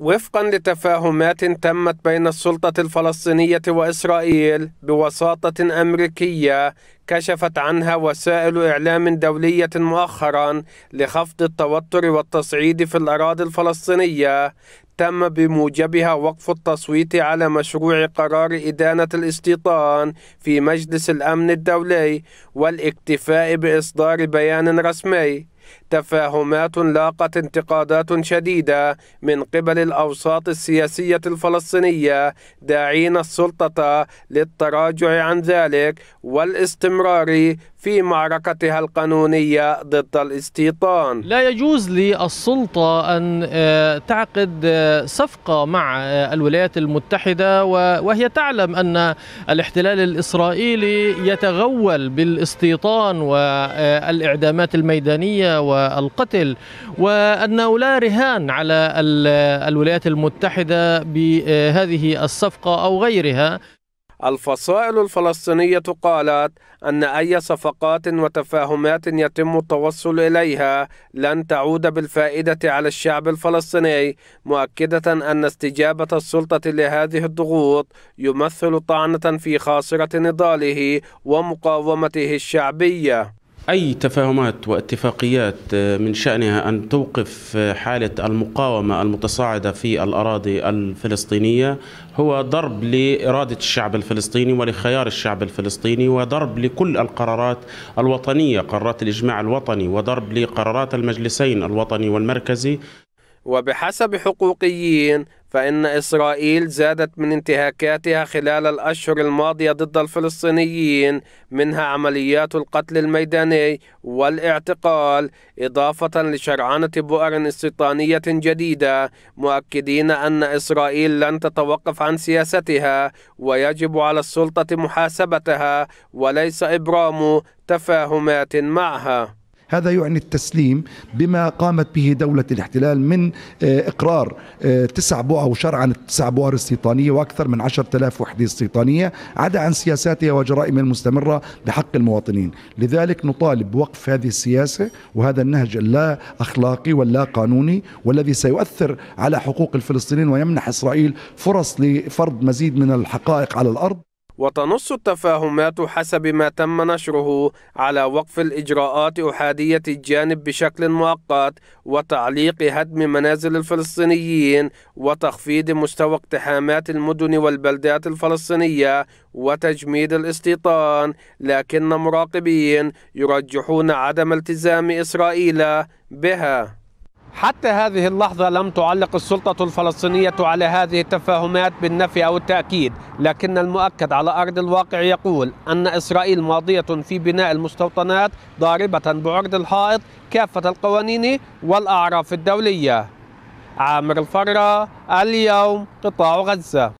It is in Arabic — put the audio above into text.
وفقا لتفاهمات تمت بين السلطة الفلسطينية وإسرائيل بوساطة أمريكية كشفت عنها وسائل إعلام دولية مؤخرا لخفض التوتر والتصعيد في الأراضي الفلسطينية تم بموجبها وقف التصويت على مشروع قرار إدانة الاستيطان في مجلس الأمن الدولي والاكتفاء بإصدار بيان رسمي تفاهمات لاقت انتقادات شديدة من قبل الأوساط السياسية الفلسطينية داعين السلطة للتراجع عن ذلك والاستمرار في معركتها القانونية ضد الاستيطان لا يجوز للسلطة أن آه، تعقد آه، صفقة مع آه، الولايات المتحدة وهي تعلم أن الاحتلال الإسرائيلي يتغول بالاستيطان والإعدامات الميدانية والقتل وأنه لا رهان على الولايات المتحدة بهذه الصفقة أو غيرها الفصائل الفلسطينية قالت أن أي صفقات وتفاهمات يتم التوصل إليها لن تعود بالفائدة على الشعب الفلسطيني مؤكدة أن استجابة السلطة لهذه الضغوط يمثل طعنة في خاصرة نضاله ومقاومته الشعبية أي تفاهمات واتفاقيات آه، من شأنها أن توقف آه، حالة المقاومة المتصاعدة في الأراضي الفلسطينية هو ضرب لإرادة الشعب الفلسطيني ولخيار الشعب الفلسطيني وضرب لكل القرارات الوطنية قرارات الإجماع الوطني وضرب لقرارات المجلسين الوطني والمركزي وبحسب حقوقيين فإن إسرائيل زادت من انتهاكاتها خلال الأشهر الماضية ضد الفلسطينيين منها عمليات القتل الميداني والاعتقال إضافة لشرعنة بؤر استيطانية جديدة مؤكدين أن إسرائيل لن تتوقف عن سياستها ويجب على السلطة محاسبتها وليس إبرام تفاهمات معها هذا يعني التسليم بما قامت به دولة الاحتلال من آه، إقرار آه، تسع أو وشرعا التسع بؤر استيطانية وأكثر من عشر آلاف وحدة استيطانية عدا عن سياساتها وجرائمها المستمرة بحق المواطنين لذلك نطالب بوقف هذه السياسة وهذا النهج اللا أخلاقي واللا قانوني والذي سيؤثر على حقوق الفلسطينيين ويمنح إسرائيل فرص لفرض مزيد من الحقائق على الأرض وتنص التفاهمات حسب ما تم نشره على وقف الإجراءات أحادية الجانب بشكل مؤقت وتعليق هدم منازل الفلسطينيين وتخفيض مستوى اقتحامات المدن والبلدات الفلسطينية وتجميد الاستيطان لكن مراقبين يرجحون عدم التزام إسرائيل بها حتى هذه اللحظة لم تعلق السلطة الفلسطينية على هذه التفاهمات بالنفي أو التأكيد لكن المؤكد على أرض الواقع يقول أن إسرائيل ماضية في بناء المستوطنات ضاربة بعرض الحائط كافة القوانين والأعراف الدولية عامر الفرة اليوم قطاع غزة